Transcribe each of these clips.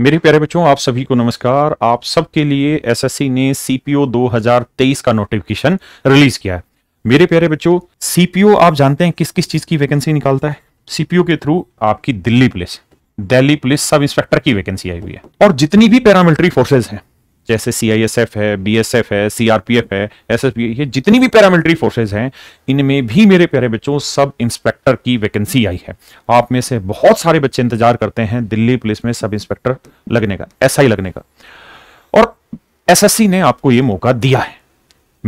मेरे प्यारे बच्चों आप सभी को नमस्कार आप सबके लिए एसएससी ने सीपीओ 2023 का नोटिफिकेशन रिलीज किया है मेरे प्यारे बच्चों सीपीओ आप जानते हैं किस किस चीज की वैकेंसी निकालता है सीपीओ के थ्रू आपकी Delhi police Delhi police sub inspector की वैकेंसी आई हुई है और जितनी भी पैरामिलिट्री फोर्सेज हैं जैसे सीआईएसएफ है बीएसएफ है सीआरपीएफ है एसएसबी ये जितनी भी पैरामिलिट्री फोर्सेज हैं इनमें भी मेरे प्यारे बच्चों सब इंस्पेक्टर की वैकेंसी आई है आप में से बहुत सारे बच्चे इंतजार करते हैं दिल्ली पुलिस में सब इंस्पेक्टर लगने का एसआई लगने का और एसएससी ने आपको ये मौका दिया है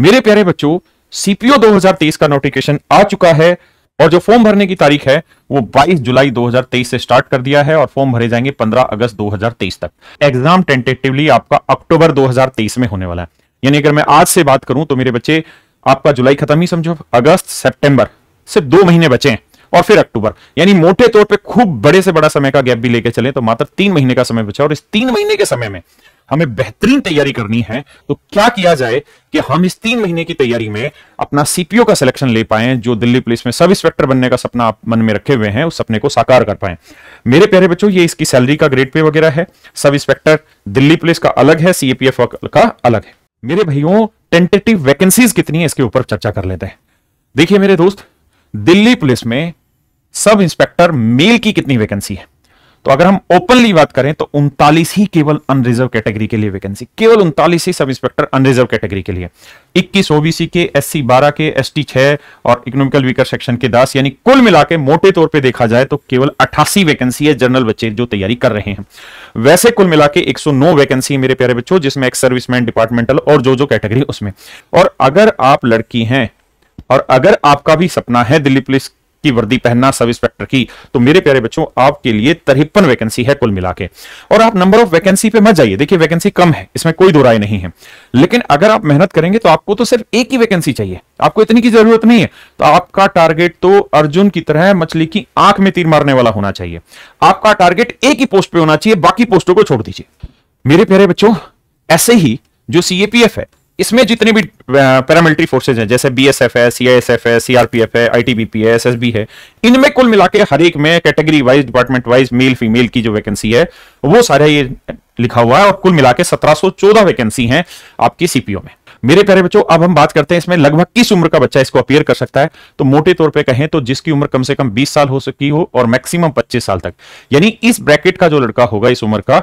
मेरे प्यारे बच्चों सीपीओ तेईस का नोटिफिकेशन आ चुका है और जो फॉर्म भरने की तारीख है वो 22 जुलाई 2023 से स्टार्ट कर दिया है और फॉर्म भरे जाएंगे 15 अगस्त 2023 तक एग्जाम टेंटेटिवली आपका अक्टूबर 2023 में होने वाला है यानी अगर मैं आज से बात करूं तो मेरे बच्चे आपका जुलाई खत्म ही समझो अगस्त सेप्टेम्बर सिर्फ दो महीने बचे हैं और फिर अक्टूबर यानी मोटे तौर पर खूब बड़े से बड़ा समय का गैप भी लेकर चले तो मात्र तीन महीने का समय बचा और इस तीन महीने के समय में हमें बेहतरीन तैयारी करनी है तो क्या किया जाए कि हम इस तीन महीने की तैयारी में अपना सीपीओ का सिलेक्शन ले पाए जो दिल्ली पुलिस में सब इंस्पेक्टर बनने का सपना आप मन में रखे हुए हैं उस सपने को साकार कर पाए मेरे प्यारे बच्चों ये इसकी सैलरी का ग्रेड पे वगैरह है सब इंस्पेक्टर दिल्ली पुलिस का अलग है सीएपीएफ का अलग है मेरे भाइयों टेंटेटिव वैकेंसीज कितनी है इसके ऊपर चर्चा कर लेते हैं देखिए मेरे दोस्त दिल्ली पुलिस में सब इंस्पेक्टर मेल की कितनी वैकेंसी है तो अगर हम ओपनली बात करें तो उनतालीस ही केवल अनरिजर्व कैटेगरी के लिए वैकेंसी केवल उनतालीस ही सब इंस्पेक्टर अनरिजर्व कैटेगरी के लिए इक्कीस ओबीसी के एस सी बारह के एस टी छह और इकोनॉमिकल वीकर सेक्शन के दस यानी कुल मिला के मोटे तौर पर देखा जाए तो केवल अट्ठासी वैकेंसी है जनरल बच्चे जो तैयारी कर रहे हैं वैसे कुल मिला के एक वैकेंसी है मेरे प्यारे बच्चों जिसमें एक्स सर्विसमैन डिपार्टमेंटल और जो जो कैटेगरी उसमें और अगर आप लड़की हैं और अगर आपका भी सपना है दिल्ली पुलिस की वर्दी पहनना सब इंस्पेक्टर की तो मेरे प्यारे बच्चों आपके लिए तिरपन वैकेंसी है कुल मिला के और आप नंबर ऑफ वैकेंसी पे मत जाइए देखिए वैकेंसी कम है इसमें कोई दो राय नहीं है लेकिन अगर आप मेहनत करेंगे तो आपको तो सिर्फ एक ही वैकेंसी चाहिए आपको इतनी की जरूरत नहीं है तो आपका टारगेट तो अर्जुन की तरह मछली की आंख में तीर मारने वाला होना चाहिए आपका टारगेट एक ही पोस्ट पर होना चाहिए बाकी पोस्टों को छोड़ दीजिए मेरे प्यारे बच्चों ऐसे ही जो सीएपीएफ है इसमें जितने भी पैरामिलिट्री फोर्सेज हैं जैसे बी एस एफ है सी एस एफ है सी आर पी एफ है आई टी बी पी है एस एस बी है इनमें कुल मिला के हर एक में category wise department wise male female की जो वैकेंसी है वो सारे ये लिखा हुआ है और कुल मिला के सत्रह वैकेंसी है आपकी सीपीओ में मेरे प्यारे बच्चों अब हम बात करते हैं इसमें लगभग किस उम्र का बच्चा इसको अपियर कर सकता है तो मोटे तौर पे कहें तो जिसकी उम्र कम से कम 20 साल हो सकी हो और मैक्सिमम 25 साल तक यानी इस ब्रैकेट का जो लड़का होगा इस उम्र का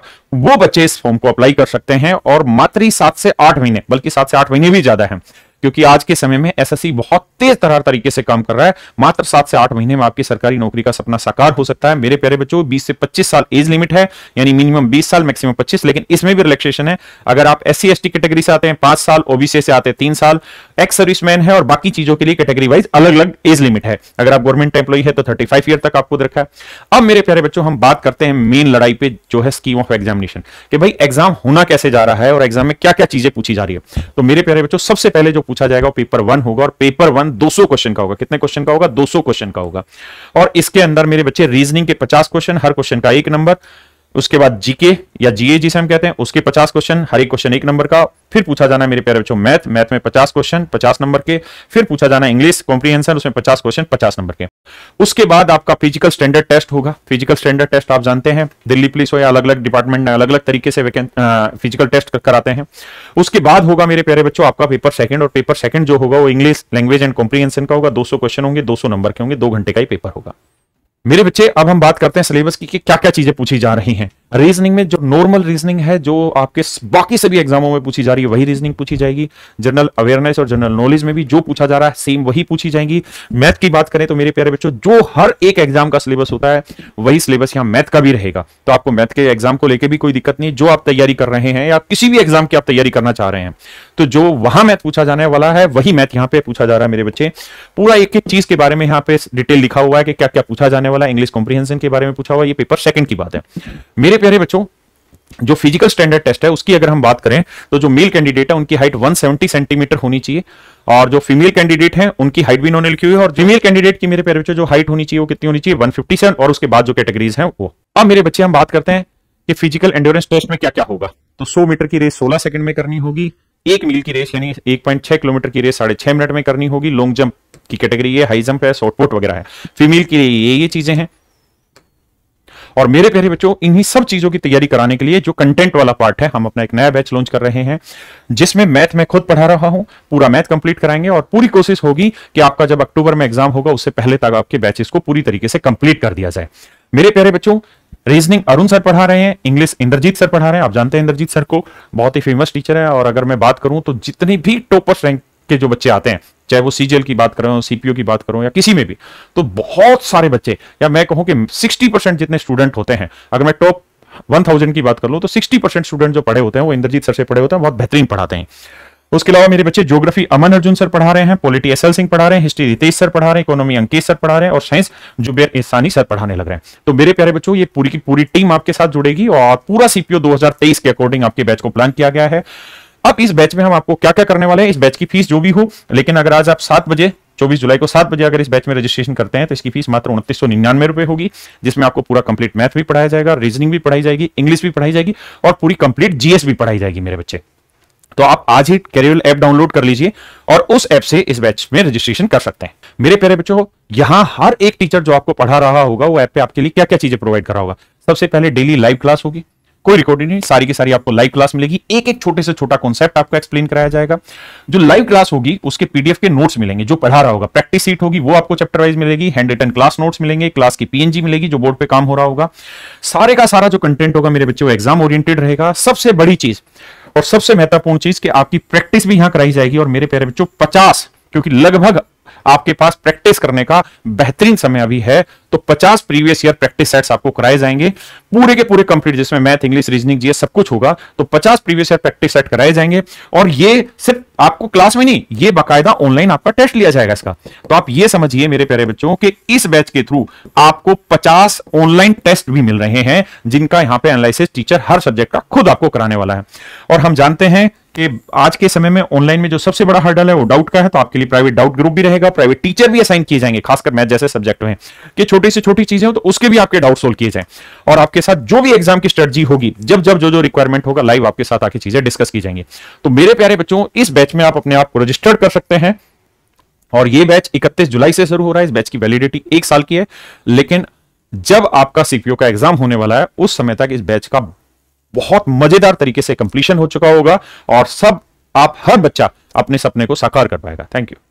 वो बच्चे इस फॉर्म को अप्लाई कर सकते हैं और मात्र सात से आठ महीने बल्कि सात से आठ महीने भी ज्यादा है क्योंकि आज के समय में एसएससी बहुत तेज तरह तरीके से काम कर रहा है मात्र सात से आठ महीने में आपकी सरकारी नौकरी का सपना साकार हो सकता है मेरे प्यारे बच्चों बीस से पच्चीस साल एज लिमिट है यानी मिनिमम बीस साल मैक्सिमम पच्चीस लेकिन इसमें भी रिलेक्सेशन है अगर आप एस सी कैटेगरी से आते हैं पांच साल ओबीसी से आते हैं तीन साल एक्स सर्विस है और बाकी चीजों के लिए कैटेगरी वाइज अलग अलग एज लिमिट है अगर आप गवर्नमेंट एम्प्लॉई है तो थर्टी फाइव ईयर तक आपको रखा है अब मेरे प्यारे बच्चों हम बात करते हैं मेन लड़ाई पे जो है स्कीम ऑफ एग्जामिनेशन कि भाई एग्जाम होना कैसे जा रहा है और एग्जाम में क्या क्या चीजें पूछी जा रही है तो मेरे प्यारे बच्चों सबसे पहले जो पूछा जाएगा पेपर वन होगा और पेपर वन 200 क्वेश्चन का होगा कितने क्वेश्चन का होगा 200 क्वेश्चन का होगा और इसके अंदर मेरे बच्चे रीजनिंग के 50 क्वेश्चन हर क्वेश्चन का एक नंबर उसके बाद जीके या जीए जिसे हम कहते हैं उसके 50 क्वेश्चन हर एक क्वेश्चन एक नंबर का फिर पूछा जाना मेरे प्यारे बच्चों मैथ मैथ में 50 क्वेश्चन 50 नंबर के फिर पूछा जाना इंग्लिश कॉम्प्रीहेंशन उसमें 50 क्वेश्चन 50 नंबर के उसके बाद आपका फिजिकल स्टैंडर्ड टेस्ट होगा फिजिकल स्टैंडर्ड टेस्ट आप जानते हैं दिल्ली पुलिस हो या अलग अलग डिपार्टमेंट अलग अलग तरीके से फिजिकल टेस्ट कराते हैं उसके बाद होगा मेरे प्यारे बच्चों आपका पेपर सेकंड और पेपर सेकंड जो होगा वो इंग्लिश लैंग्वेज एंड कॉम्प्रीहेंशन का होगा दो क्वेश्चन होंगे दो नंबर के होंगे दो घंटे का ही पेपर होगा मेरे बच्चे अब हम बात करते हैं सिलेबस की कि क्या क्या चीजें पूछी जा रही हैं रीजनिंग में जो नॉर्मल रीजनिंग है जो आपके बाकी सभी एग्जामों में पूछी जा रही है वही रीजनिंग पूछी जाएगी जनरल अवेयरनेस और जनरल नॉलेज में भी जो पूछा जा रहा है सेम वही पूछी जाएगी मैथ की बात करें तो मेरे प्यारे बच्चों जो हर एक एग्जाम का सिलेबस होता है वही सिलेबस यहाँ मैथ का भी रहेगा तो आपको मैथ के एग्जाम को लेकर भी कोई दिक्कत नहीं जो आप तैयारी कर रहे हैं या किसी भी एग्जाम की आप तैयारी करना चाह रहे हैं तो जो वहां मैथ पूछा जाने वाला है वही मैथ यहाँ पे पूछा जा रहा है मेरे बच्चे पूरा एक एक चीज के बारे में यहाँ पे डिटेल लिखा हुआ है कि क्या क्या पूछा जाने वाला है इंग्लिश कॉम्प्रीहेंशन के बारे में पूछा हुआ ये पेपर सेकंड की बात है मेरे प्यारे बच्चों जो फिजिकल स्टैंडर्ड टेस्ट है उसकी अगर हम बात करें तो जो मेल कैंडिडेट है उनकी हाइट 170 सेंटीमीटर होनी चाहिए और जो फीमेल कैंडिडेट है उनकी हाइट भी इन्होंने लिखी हुई है और फीमेल कैंडिडेट की मेरे प्यारे बच्चों जो हाइट होनी चाहिए वो कितनी होनी चाहिए 157 और उसके बाद जो कैटेगरीज है वो अब मेरे बच्चे हम बात करते हैं कि फिजिकल एंडोरेंस टेस्ट में क्या क्या होगा तो सौ मीटर की रेस सोलह सेकंड में करनी होगी एक मील की रेस यानी एक पॉइंट छह किलोमीटर की रेस साढ़े छह मिनट में करनी होगी लॉन्ग जंप की कैटेगरी है हाई जंप है शॉर्टपुट वगैरह है फीमेल की ये ये चीजें हैं और मेरे प्यारे बच्चों इन्हीं सब चीजों की तैयारी कराने के लिए जो कंटेंट वाला पार्ट है हम अपना एक नया बैच लॉन्च कर रहे हैं जिसमें मैथ मैं खुद पढ़ा रहा हूं पूरा मैथ कंप्लीट कराएंगे और पूरी कोशिश होगी कि आपका जब अक्टूबर में एग्जाम होगा उससे पहले तक आपके बैचेस को पूरी तरीके से कंप्लीट कर दिया जाए मेरे प्यारे बच्चों रीजनिंग अरुण सर पढ़ा रहे हैं इंग्लिश इंद्रजीत सर पढ़ा रहे हैं आप जानते हैं इंद्रजीत सर को बहुत ही फेमस टीचर है और अगर मैं बात करूं तो जितनी भी टॉपर्स रैंक के जो बच्चे आते हैं चाहे वो सीजीएल की बात करो सीपीओ की बात करो या किसी में भी तो बहुत सारे बच्चे या मैं कहूं कि 60 परसेंट जितने स्टूडेंट होते हैं अगर मैं टॉप 1000 की बात कर लू तो 60 परसेंट स्टूडेंट जो पढ़े होते हैं वो इंद्रजीत सर से पढ़े होते हैं बहुत बेहतरीन पढ़ाते हैं उसके अलावा मेरे बच्चे ज्योग्राफी अमन अर्जुन सर पढ़ा रहे हैं पॉलिटी एस सिंह पढ़ा रहे हैं हिस्ट्री रितेश सर पढ़ा रहे हैं इकोनॉमी अंकेश सर पढ़ा रहे हैं और साइंस जुबेर इंसानी सर पढ़ाने लग रहे हैं तो मेरे प्यारे बच्चों ये पूरी की पूरी टीम आपके साथ जुड़ेगी और पूरा सीपीओ दो के अकॉर्डिंग आपके बैच को प्लान किया गया है अब इस बैच में हम आपको क्या क्या करने वाले हैं इस बैच की फीस जो भी हो लेकिन अगर आज आप सात बजे चौबीस जुलाई को सात बजे अगर इस बैच में रजिस्ट्रेशन करते हैं तो इसकी फीस मात्र उनतीस सौ निन्यानवे रुपए होगी जिसमें आपको पूरा कंप्लीट मैथ भी पढ़ाया जाएगा रीजनिंग भी पढ़ाई जाएगी इंग्लिश भी पढ़ाई जाएगी और पूरी कंप्लीट जीएस भी पढ़ाई जाएगी मेरे बच्चे तो आप आज ही कैरियर ऐप डाउनलोड कर लीजिए और उस ऐप से इस बैच में रजिस्ट्रेशन कर सकते हैं मेरे प्यारे बच्चों यहाँ हर एक टीचर जो आपको पढ़ा रहा होगा वो ऐप पे आपके लिए क्या क्या चीजें प्रोवाइड कर रहा होगा सबसे पहले डेली लाइव क्लास होगी कोई रिकॉर्डिंग नहीं सारी की सारी आपको लाइव क्लास मिलेगी एक एक छोटे से छोटा कॉन्सेप्ट आपको एक्सप्लेन कराया जाएगा जो लाइव क्लास होगी उसके पीडीएफ के नोट्स मिलेंगे जो पढ़ा रहा होगा प्रैक्टिस सीट होगी वो आपको चैप्टर वाइज मिलेगी हैंड रिटन क्लास नोट्स मिलेंगे क्लास की पीएनजी मिलेगी जो बोर्ड पर काम हो रहा होगा सारे का सारा जो कंटेंट होगा मेरे बच्चे वो एग्जाम ओरिएंटेड रहेगा सबसे बड़ी चीज और सबसे महत्वपूर्ण चीज कि आपकी प्रैक्टिस भी यहां कराई जाएगी और मेरे प्यारे बच्चों पचास क्योंकि लगभग आपके पास प्रैक्टिस करने का बेहतरीन समय अभी है तो 50 प्रीवियस ईयर प्रैक्टिस सेट्स आपको कराए जाएंगे पूरे के पूरे कंप्लीट जिसमें मैथ इंग्लिश रीजनिंग जीएस सब कुछ होगा तो 50 प्रीवियस ईयर प्रैक्टिस सेट कराए जाएंगे और ये सिर्फ आपको क्लास में नहीं ये बाकायदा ऑनलाइन आपका टेस्ट लिया जाएगा इसका तो आप ये समझिए मेरे प्यारे बच्चों कि इस बैच के थ्रू आपको पचास ऑनलाइन टेस्ट भी मिल रहे हैं जिनका यहां पर एनालिसिस टीचर हर सब्जेक्ट का खुद आपको कराने वाला है और हम जानते हैं कि आज के समय में ऑनलाइन में जो सबसे बड़ा हर्डल है वो डाउट का है तो आपके लिए प्राइवेट डाउट ग्रुप भी रहेगा प्राइवेट टीचर भी असाइन किए जाएंगे खासकर मैथ जैसे सब्जेक्ट में कि छोटी से छोटी चीजें हो तो उसके भी आपके डाउट सोल्व किए जाए और आपके साथ जो भी एग्जाम की स्ट्रेटजी होगी जब जब जो जो रिक्वायरमेंट होगा लाइव आपके साथ आके चीजें डिस्कस की जाएंगी तो मेरे प्यारे बच्चों इस बैच में आप अपने आप को रजिस्टर्ड कर सकते हैं और ये बैच इकतीस जुलाई से शुरू हो रहा है इस बैच की वैलिडिटी एक साल की है लेकिन जब आपका सीपीओ का एग्जाम होने वाला है उस समय तक इस बैच का बहुत मजेदार तरीके से कंप्लीशन हो चुका होगा और सब आप हर बच्चा अपने सपने को साकार कर पाएगा थैंक यू